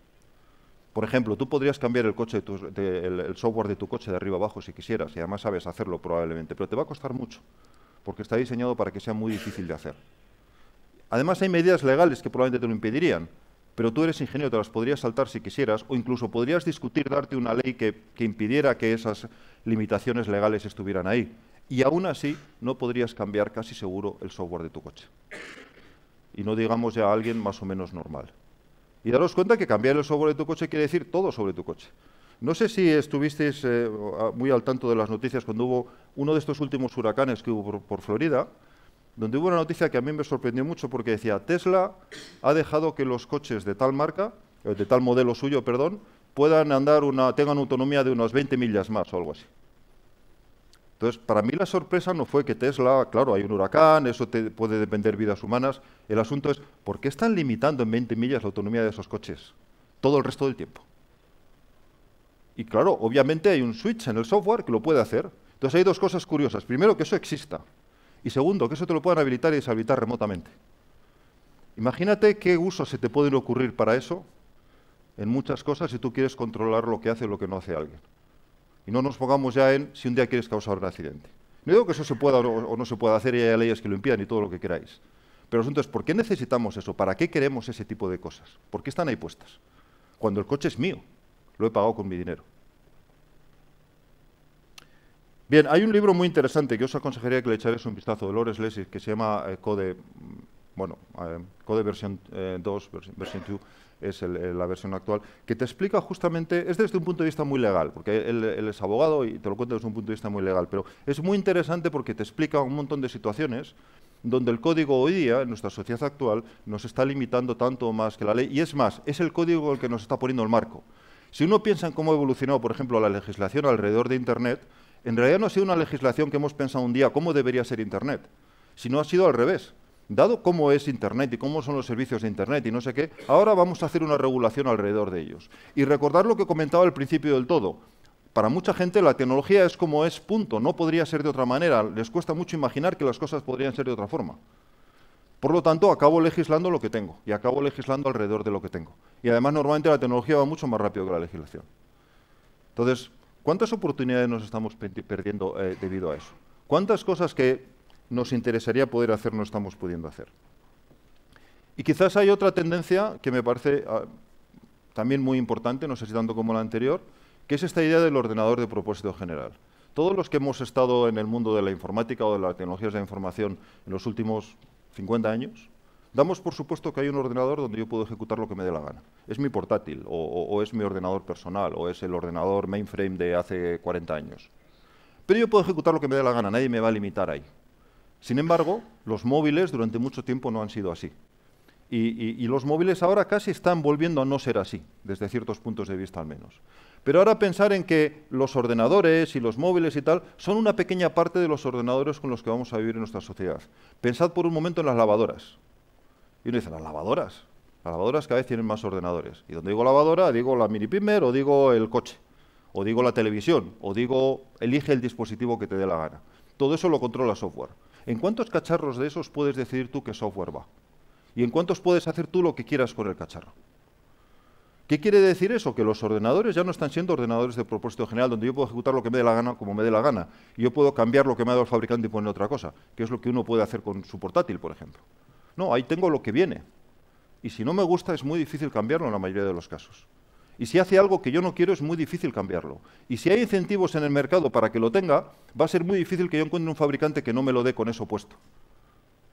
Por ejemplo, tú podrías cambiar el, coche el software de tu coche de arriba abajo si quisieras, y además sabes hacerlo probablemente, pero te va a costar mucho, porque está diseñado para que sea muy difícil de hacer. Además, hay medidas legales que probablemente te lo impedirían, pero tú eres ingeniero, te las podrías saltar si quisieras, o incluso podrías discutir darte una ley que, impidiera que esas limitaciones legales estuvieran ahí. Y aún así no podrías cambiar casi seguro el software de tu coche. Y no digamos ya a alguien más o menos normal. Y daros cuenta que cambiar el software de tu coche quiere decir todo sobre tu coche. No sé si estuvisteis eh, muy al tanto de las noticias cuando hubo uno de estos últimos huracanes que hubo por Florida, donde hubo una noticia que a mí me sorprendió mucho porque decía, Tesla ha dejado que los coches de tal marca, eh, de tal modelo suyo, perdón, puedan andar una, tengan autonomía de unas 20 millas más o algo así. Entonces, para mí la sorpresa no fue que Tesla, claro, hay un huracán, eso te puede depender vidas humanas. El asunto es, ¿por qué están limitando en 20 millas la autonomía de esos coches todo el resto del tiempo? Y claro, obviamente hay un switch en el software que lo puede hacer. Entonces hay dos cosas curiosas. Primero, que eso exista. Y segundo, que eso te lo puedan habilitar y deshabilitar remotamente. Imagínate qué usos se te pueden ocurrir para eso en muchas cosas si tú quieres controlar lo que hace o lo que no hace alguien. Y no nos pongamos ya en si un día quieres causar un accidente. No digo que eso se pueda o no se pueda hacer y hay leyes que lo impidan y todo lo que queráis. Pero es ¿por qué necesitamos eso? ¿Para qué queremos ese tipo de cosas? ¿Por qué están ahí puestas? Cuando el coche es mío, lo he pagado con mi dinero. Bien, hay un libro muy interesante que os aconsejaría que le echarais un vistazo, de Lores Lessig, que se llama eh, Code, mm, bueno, eh, Code versión 2, eh, versión, 2, es la versión actual, que te explica justamente, es desde un punto de vista muy legal, porque él, es abogado y te lo cuento desde un punto de vista muy legal, pero es muy interesante porque te explica un montón de situaciones donde el código hoy día, en nuestra sociedad actual, nos está limitando tanto más que la ley, y es más, es el código el que nos está poniendo el marco. Si uno piensa en cómo ha evolucionado, por ejemplo, la legislación alrededor de Internet, en realidad no ha sido una legislación que hemos pensado un día cómo debería ser Internet, sino ha sido al revés. Dado cómo es Internet y cómo son los servicios de Internet y no sé qué, ahora vamos a hacer una regulación alrededor de ellos. Y recordar lo que comentaba al principio del todo. Para mucha gente la tecnología es como es, punto. No podría ser de otra manera. Les cuesta mucho imaginar que las cosas podrían ser de otra forma. Por lo tanto, acabo legislando lo que tengo y acabo legislando alrededor de lo que tengo. Y además, normalmente la tecnología va mucho más rápido que la legislación. Entonces, ¿Cuántas oportunidades nos estamos perdiendo eh, debido a eso? ¿Cuántas cosas que nos interesaría poder hacer no estamos pudiendo hacer? Y quizás hay otra tendencia que me parece ah, también muy importante, no sé si tanto como la anterior, que es esta idea del ordenador de propósito general. Todos los que hemos estado en el mundo de la informática o de las tecnologías de la información en los últimos 50 años, Damos por supuesto que hay un ordenador donde yo puedo ejecutar lo que me dé la gana. Es mi portátil, o, es mi ordenador personal, o es el ordenador mainframe de hace 40 años. Pero yo puedo ejecutar lo que me dé la gana, nadie me va a limitar ahí. Sin embargo, los móviles durante mucho tiempo no han sido así. y, los móviles ahora casi están volviendo a no ser así, desde ciertos puntos de vista al menos. Pero ahora pensar en que los ordenadores y los móviles y tal son una pequeña parte de los ordenadores con los que vamos a vivir en nuestra sociedad. Pensad por un momento en las lavadoras. Y uno dice, las lavadoras. Las lavadoras cada vez tienen más ordenadores. Y donde digo lavadora, digo la mini pimer o digo el coche, o digo la televisión, o digo elige el dispositivo que te dé la gana. Todo eso lo controla software. ¿En cuántos cacharros de esos puedes decidir tú qué software va? ¿Y en cuántos puedes hacer tú lo que quieras con el cacharro? ¿Qué quiere decir eso? Que los ordenadores ya no están siendo ordenadores de propósito general, donde yo puedo ejecutar lo que me dé la gana como me dé la gana. Y yo puedo cambiar lo que me ha dado el fabricante y poner otra cosa, que es lo que uno puede hacer con su portátil, por ejemplo. No, ahí tengo lo que viene. Y si no me gusta es muy difícil cambiarlo en la mayoría de los casos. Y si hace algo que yo no quiero es muy difícil cambiarlo. Y si hay incentivos en el mercado para que lo tenga, va a ser muy difícil que yo encuentre un fabricante que no me lo dé con eso puesto.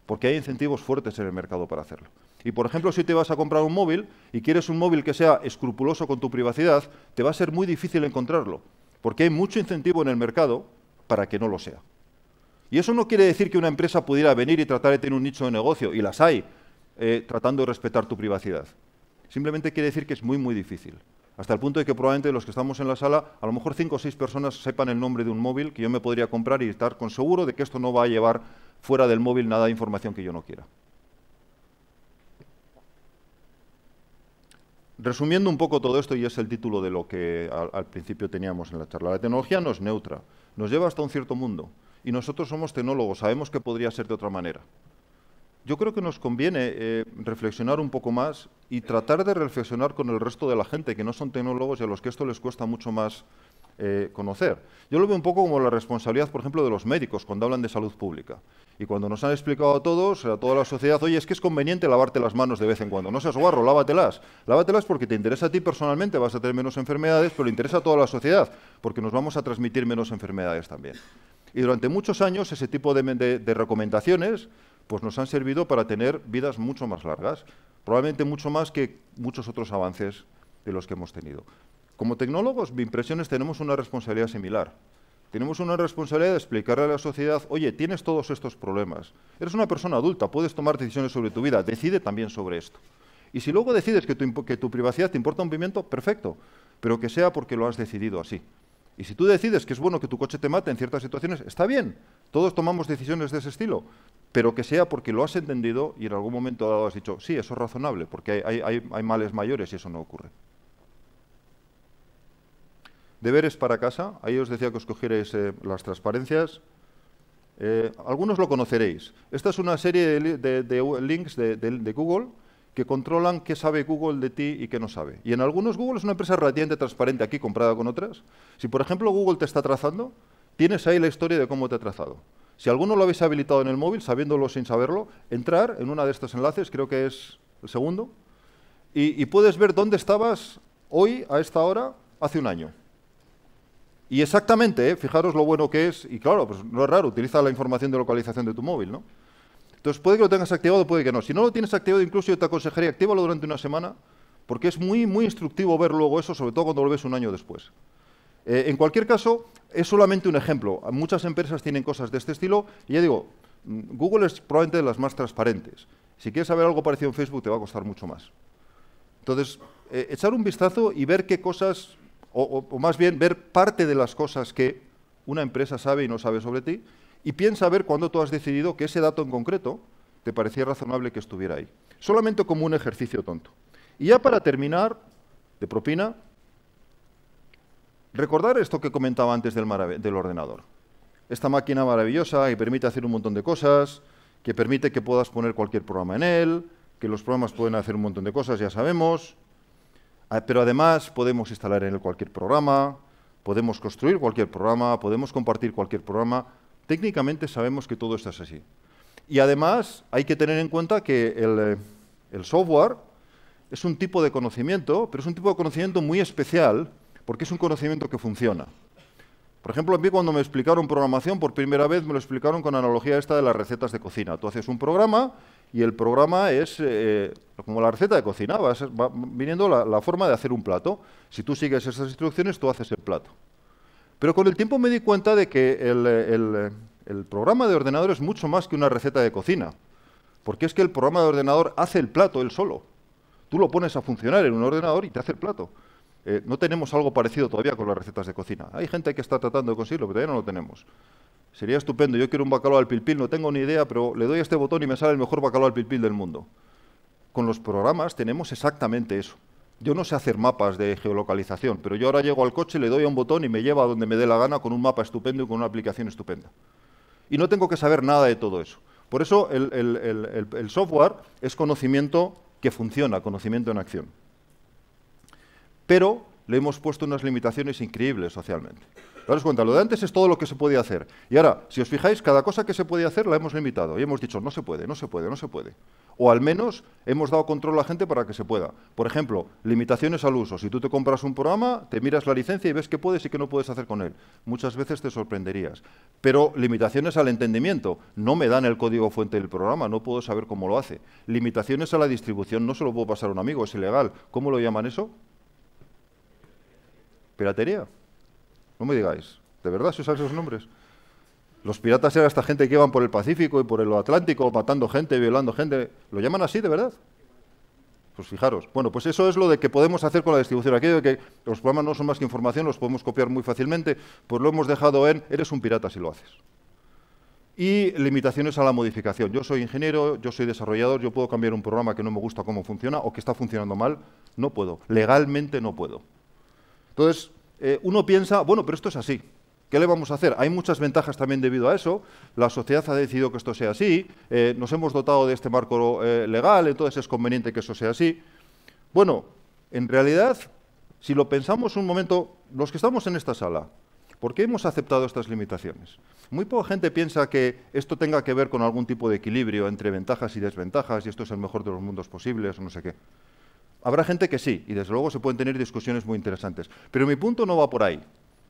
Porque hay incentivos fuertes en el mercado para hacerlo. Y por ejemplo, si te vas a comprar un móvil y quieres un móvil que sea escrupuloso con tu privacidad, te va a ser muy difícil encontrarlo. Porque hay mucho incentivo en el mercado para que no lo sea. Y eso no quiere decir que una empresa pudiera venir y tratar de tener un nicho de negocio, y las hay, eh, tratando de respetar tu privacidad. Simplemente quiere decir que es muy, muy difícil. Hasta el punto de que probablemente los que estamos en la sala, a lo mejor cinco o seis personas sepan el nombre de un móvil que yo me podría comprar y estar con seguro de que esto no va a llevar fuera del móvil nada de información que yo no quiera. Resumiendo un poco todo esto, y es el título de lo que al, al principio teníamos en la charla, la tecnología no es neutra, nos lleva hasta un cierto mundo y nosotros somos tecnólogos, sabemos que podría ser de otra manera. Yo creo que nos conviene eh, reflexionar un poco más y tratar de reflexionar con el resto de la gente que no son tecnólogos y a los que esto les cuesta mucho más eh, conocer. Yo lo veo un poco como la responsabilidad, por ejemplo, de los médicos cuando hablan de salud pública. Y cuando nos han explicado a todos, a toda la sociedad, oye, es que es conveniente lavarte las manos de vez en cuando. No seas guarro, lávatelas. Lávatelas porque te interesa a ti personalmente, vas a tener menos enfermedades, pero le interesa a toda la sociedad, porque nos vamos a transmitir menos enfermedades también. Y durante muchos años ese tipo de, recomendaciones pues nos han servido para tener vidas mucho más largas, probablemente mucho más que muchos otros avances de los que hemos tenido. Como tecnólogos, mi impresión es tenemos una responsabilidad similar. Tenemos una responsabilidad de explicarle a la sociedad, oye, tienes todos estos problemas, eres una persona adulta, puedes tomar decisiones sobre tu vida, decide también sobre esto. Y si luego decides que tu, que tu privacidad te importa un pimiento, perfecto, pero que sea porque lo has decidido así. Y si tú decides que es bueno que tu coche te mate en ciertas situaciones, está bien. Todos tomamos decisiones de ese estilo. Pero que sea porque lo has entendido y en algún momento dado has dicho, sí, eso es razonable, porque hay, males mayores y eso no ocurre. Deberes para casa. Ahí os decía que os cogierais eh, las transparencias. Eh, algunos lo conoceréis. Esta es una serie de, links de Google que controlan qué sabe Google de ti y qué no sabe. Y en algunos Google es una empresa relativamente transparente aquí comparada con otras. Si, por ejemplo, Google te está trazando, tienes ahí la historia de cómo te ha trazado. Si alguno lo habéis habilitado en el móvil, sabiéndolo sin saberlo, entrar en uno de estos enlaces, creo que es el segundo, y, puedes ver dónde estabas hoy, a esta hora, hace un año. Y exactamente, eh, fijaros lo bueno que es, y claro, pues no es raro, utiliza la información de localización de tu móvil, ¿no? Entonces, puede que lo tengas activado, puede que no. Si no lo tienes activado, incluso yo te aconsejaría, activarlo durante una semana, porque es muy, muy instructivo ver luego eso, sobre todo cuando lo ves un año después. Eh, en cualquier caso, es solamente un ejemplo. Muchas empresas tienen cosas de este estilo, y ya digo, mm, Google es probablemente de las más transparentes. Si quieres saber algo parecido en Facebook, te va a costar mucho más. Entonces, eh, echar un vistazo y ver qué cosas, o más bien ver parte de las cosas que una empresa sabe y no sabe sobre ti, y piensa a ver cuándo tú has decidido que ese dato en concreto te parecía razonable que estuviera ahí. Solamente como un ejercicio tonto. Y ya para terminar, de propina, recordar esto que comentaba antes del, del ordenador. Esta máquina maravillosa que permite hacer un montón de cosas, que permite que puedas poner cualquier programa en él, que los programas pueden hacer un montón de cosas, ya sabemos, ah, pero además podemos instalar en él cualquier programa, podemos construir cualquier programa, podemos compartir cualquier programa, Técnicamente sabemos que todo esto es así. Y además hay que tener en cuenta que eh, el, software es un tipo de conocimiento, pero es un tipo de conocimiento muy especial porque es un conocimiento que funciona. Por ejemplo, a mí cuando me explicaron programación por primera vez me lo explicaron con analogía esta de las recetas de cocina. Tú haces un programa y el programa es eh, como la receta de cocina, va, viniendo la, forma de hacer un plato. Si tú sigues esas instrucciones, tú haces el plato. Pero con el tiempo me di cuenta de que el, programa de ordenador es mucho más que una receta de cocina. Porque es que el programa de ordenador hace el plato él solo. Tú lo pones a funcionar en un ordenador y te hace el plato. Eh, no tenemos algo parecido todavía con las recetas de cocina. Hay gente que está tratando de conseguirlo, pero todavía no lo tenemos. Sería estupendo, yo quiero un bacalao al pilpil, no tengo ni idea, pero le doy este botón y me sale el mejor bacalao al pilpil del mundo. Con los programas tenemos exactamente eso. Yo no sé hacer mapas de geolocalización, pero yo ahora llego al coche, le doy a un botón y me lleva a donde me dé la gana con un mapa estupendo y con una aplicación estupenda. Y no tengo que saber nada de todo eso. Por eso el, software es conocimiento que funciona, conocimiento en acción. Pero le hemos puesto unas limitaciones increíbles socialmente. Daros cuenta, lo de antes es todo lo que se podía hacer. Y ahora, si os fijáis, cada cosa que se podía hacer la hemos limitado. Y hemos dicho, no se puede, no se puede, no se puede o al menos hemos dado control a la gente para que se pueda. Por ejemplo, limitaciones al uso. Si tú te compras un programa, te miras la licencia y ves qué puedes y qué no puedes hacer con él. Muchas veces te sorprenderías. Pero limitaciones al entendimiento. No me dan el código fuente del programa, no puedo saber cómo lo hace. Limitaciones a la distribución, no se lo puedo pasar a un amigo, es ilegal. ¿Cómo lo llaman eso? Piratería. No me digáis. ¿De verdad se usan esos nombres? Los piratas eran esta gente que iban por el Pacífico y por el Atlántico matando gente, violando gente. ¿Lo llaman así de verdad? Pues fijaros. Bueno, pues eso es lo de que podemos hacer con la distribución. Aquello de que los programas no son más que información, los podemos copiar muy fácilmente, pues lo hemos dejado en eres un pirata si lo haces. Y limitaciones a la modificación. Yo soy ingeniero, yo soy desarrollador, yo puedo cambiar un programa que no me gusta cómo funciona o que está funcionando mal. No puedo. Legalmente no puedo. Entonces, eh, uno piensa, bueno, pero esto es así. ¿Qué le vamos a hacer? Hay muchas ventajas también debido a eso. La sociedad ha decidido que esto sea así. Eh, nos hemos dotado de este marco eh, legal, entonces es conveniente que eso sea así. Bueno, en realidad, si lo pensamos un momento, los que estamos en esta sala, ¿por qué hemos aceptado estas limitaciones? Muy poca gente piensa que esto tenga que ver con algún tipo de equilibrio entre ventajas y desventajas y esto es el mejor de los mundos posibles o no sé qué. Habrá gente que sí, y desde luego se pueden tener discusiones muy interesantes. Pero mi punto no va por ahí.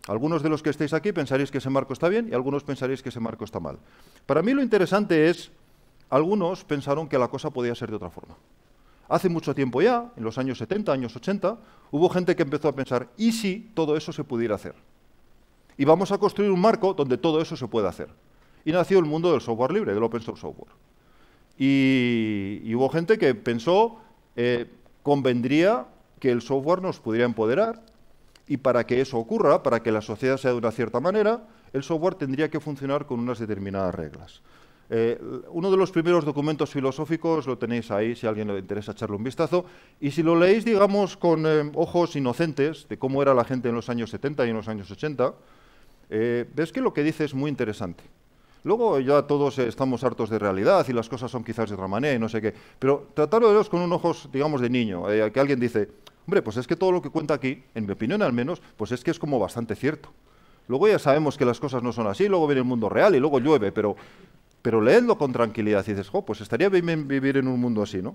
Algunos de los que estéis aquí pensaréis que ese marco está bien y algunos pensaréis que ese marco está mal. Para mí lo interesante es, algunos pensaron que la cosa podía ser de otra forma. Hace mucho tiempo ya, en los años 70, años 80, hubo gente que empezó a pensar, ¿y si todo eso se pudiera hacer? Y vamos a construir un marco donde todo eso se pueda hacer. Y nació el mundo del software libre, del open source software. Y, hubo gente que pensó, eh, convendría que el software nos pudiera empoderar, y para que eso ocurra, para que la sociedad sea de una cierta manera, el software tendría que funcionar con unas determinadas reglas. Eh, uno de los primeros documentos filosóficos lo tenéis ahí, si a alguien le interesa echarle un vistazo. Y si lo leéis, digamos, con eh, ojos inocentes de cómo era la gente en los años 70 y en los años 80, eh, ves que lo que dice es muy interesante. Luego ya todos estamos hartos de realidad y las cosas son quizás de otra manera y no sé qué. Pero tratarlo de con unos ojos, digamos, de niño. que alguien dice, Hombre, pues es que todo lo que cuenta aquí, en mi opinión al menos, pues es que es como bastante cierto. Luego ya sabemos que las cosas no son así, luego viene el mundo real y luego llueve, pero, pero leedlo con tranquilidad y dices, jo, pues estaría bien vivir en un mundo así, ¿no?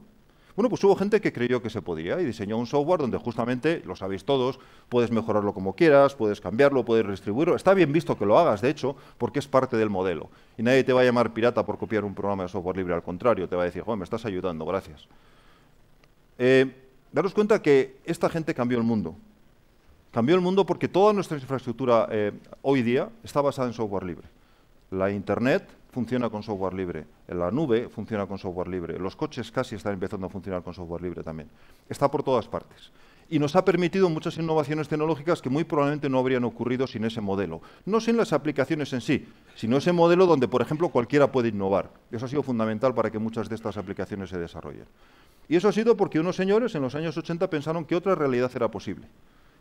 Bueno, pues hubo gente que creyó que se podía y diseñó un software donde justamente, lo sabéis todos, puedes mejorarlo como quieras, puedes cambiarlo, puedes redistribuirlo, Está bien visto que lo hagas, de hecho, porque es parte del modelo. Y nadie te va a llamar pirata por copiar un programa de software libre, al contrario, te va a decir, joder, me estás ayudando, gracias. Eh, daros cuenta que esta gente cambió el mundo. Cambió el mundo porque toda nuestra infraestructura eh, hoy día está basada en software libre. La Internet funciona con software libre, la nube funciona con software libre, los coches casi están empezando a funcionar con software libre también. Está por todas partes. Y nos ha permitido muchas innovaciones tecnológicas que muy probablemente no habrían ocurrido sin ese modelo. No sin las aplicaciones en sí, sino ese modelo donde, por ejemplo, cualquiera puede innovar. Eso ha sido fundamental para que muchas de estas aplicaciones se desarrollen. Y eso ha sido porque unos señores en los años 80 pensaron que otra realidad era posible.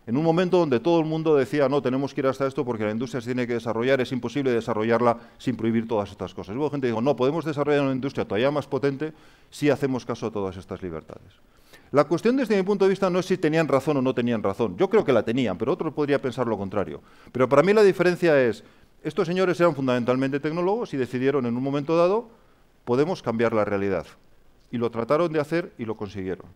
En un momento donde todo el mundo decía, no, tenemos que ir hasta esto porque la industria se tiene que desarrollar, es imposible desarrollarla sin prohibir todas estas cosas. luego gente dijo, no, podemos desarrollar una industria todavía más potente si hacemos caso a todas estas libertades. La cuestión desde mi punto de vista no es si tenían razón o no tenían razón. Yo creo que la tenían, pero otro podría pensar lo contrario. Pero para mí la diferencia es, estos señores eran fundamentalmente tecnólogos y decidieron en un momento dado, podemos cambiar la realidad y lo trataron de hacer y lo consiguieron.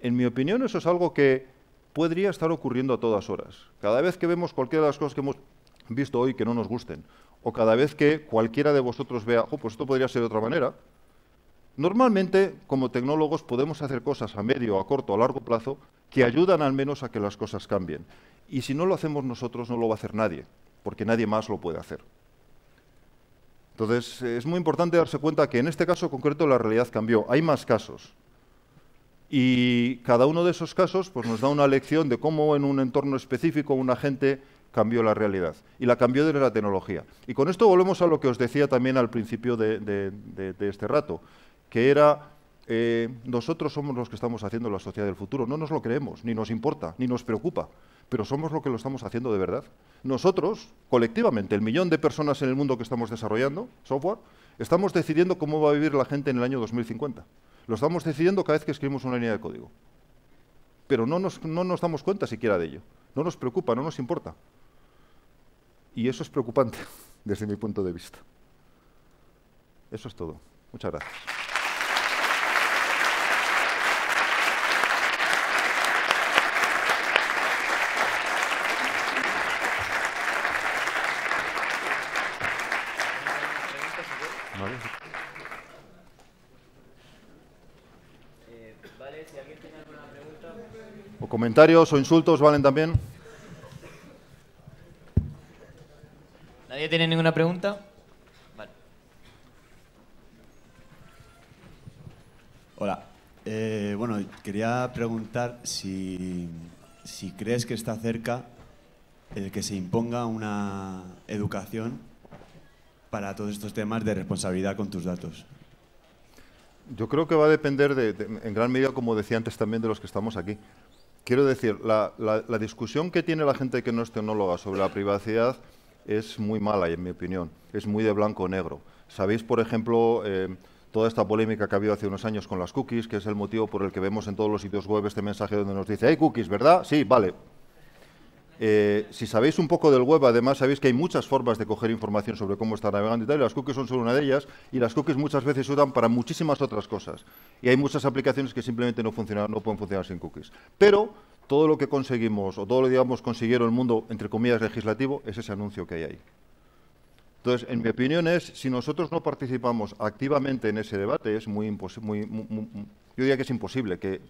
En mi opinión, eso es algo que podría estar ocurriendo a todas horas. Cada vez que vemos cualquiera de las cosas que hemos visto hoy que no nos gusten, o cada vez que cualquiera de vosotros vea, oh, pues esto podría ser de otra manera, normalmente como tecnólogos podemos hacer cosas a medio, a corto, a largo plazo que ayudan al menos a que las cosas cambien. Y si no lo hacemos nosotros, no lo va a hacer nadie, porque nadie más lo puede hacer. Entonces, es muy importante darse cuenta que en este caso concreto la realidad cambió. Hay más casos. Y cada uno de esos casos pues, nos da una lección de cómo en un entorno específico un agente cambió la realidad. Y la cambió desde la tecnología. Y con esto volvemos a lo que os decía también al principio de, este rato, que era eh, nosotros somos los que estamos haciendo la sociedad del futuro. No nos lo creemos, ni nos importa, ni nos preocupa pero ¿somos lo que lo estamos haciendo de verdad? Nosotros, colectivamente, el millón de personas en el mundo que estamos desarrollando software, estamos decidiendo cómo va a vivir la gente en el año 2050. Lo estamos decidiendo cada vez que escribimos una línea de código. Pero no nos, no nos damos cuenta siquiera de ello. No nos preocupa, no nos importa. Y eso es preocupante desde mi punto de vista. Eso es todo. Muchas gracias. comentarios o insultos valen también? ¿Nadie tiene ninguna pregunta? Vale. Hola. Eh, bueno, quería preguntar si, crees que está cerca el que se imponga una educación para todos estos temas de responsabilidad con tus datos. Yo creo que va a depender en gran medida, como decía antes también, de los que estamos aquí. Quiero decir, la, discusión que tiene la gente que no es tecnóloga sobre la privacidad es muy mala, en mi opinión. Es muy de blanco o negro. Sabéis, por ejemplo, eh, toda esta polémica que ha habido hace unos años con las cookies, que es el motivo por el que vemos en todos los sitios web este mensaje donde nos dice, hay cookies, ¿verdad? Sí, vale, eh, si sabéis un poco del web, además sabéis que hay muchas formas de coger información sobre cómo está navegando y tal, las cookies son solo una de ellas, y las cookies muchas veces se usan para muchísimas otras cosas. Y hay muchas aplicaciones que simplemente no, funcionan, no pueden funcionar sin cookies. Pero todo lo que conseguimos, o todo lo que digamos consiguieron el mundo, entre comillas, legislativo, es ese anuncio que hay ahí. Entonces, en mi opinión es, si nosotros no participamos activamente en ese debate, es muy yo diría que es imposible que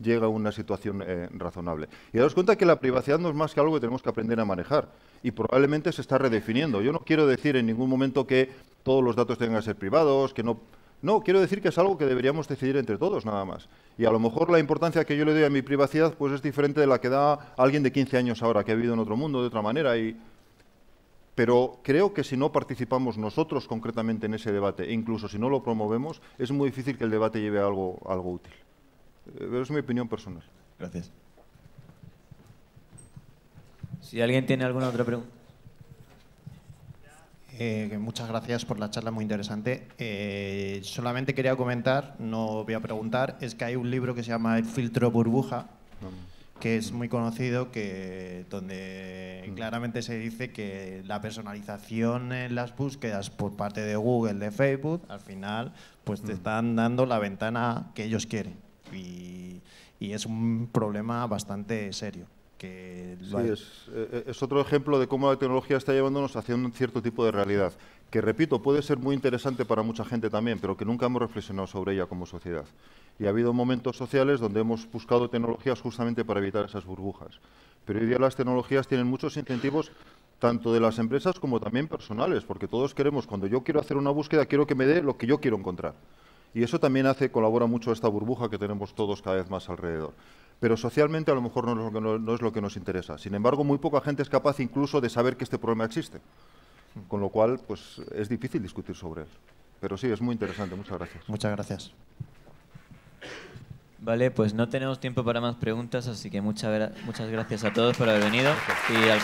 llega a una situación eh, razonable. Y daros cuenta que la privacidad no es más que algo que tenemos que aprender a manejar y probablemente se está redefiniendo. Yo no quiero decir en ningún momento que todos los datos tengan que ser privados, que no... No, quiero decir que es algo que deberíamos decidir entre todos nada más. Y a lo mejor la importancia que yo le doy a mi privacidad pues es diferente de la que da alguien de 15 años ahora, que ha vivido en otro mundo de otra manera y pero creo que si no participamos nosotros concretamente en ese debate, e incluso si no lo promovemos, es muy difícil que el debate lleve a algo, algo útil. Pero es mi opinión personal. Gracias. Si alguien tiene alguna otra pregunta. Eh, muchas gracias por la charla, muy interesante. Eh, solamente quería comentar, no voy a preguntar, es que hay un libro que se llama El filtro burbuja, que es muy conocido, que, donde mm. claramente se dice que la personalización en las búsquedas por parte de Google, de Facebook, al final, pues te mm. están dando la ventana que ellos quieren y, es un problema bastante serio. Que sí, es, eh, es, otro ejemplo de cómo la tecnología está llevándonos hacia un cierto tipo de realidad, que repito, puede ser muy interesante para mucha gente también, pero que nunca hemos reflexionado sobre ella como sociedad. Y ha habido momentos sociales donde hemos buscado tecnologías justamente para evitar esas burbujas. Pero hoy día las tecnologías tienen muchos incentivos, tanto de las empresas como también personales, porque todos queremos, cuando yo quiero hacer una búsqueda, quiero que me dé lo que yo quiero encontrar. Y eso también hace, colabora mucho esta burbuja que tenemos todos cada vez más alrededor. Pero socialmente a lo mejor no es lo que, nos interesa. Sin embargo, muy poca gente es capaz incluso de saber que este problema existe. Con lo cual, pues es difícil discutir sobre él. Pero sí, es muy interesante. Muchas gracias. Muchas gracias. Vale, pues no tenemos tiempo para más preguntas, así que muchas, muchas gracias a todos por haber venido y al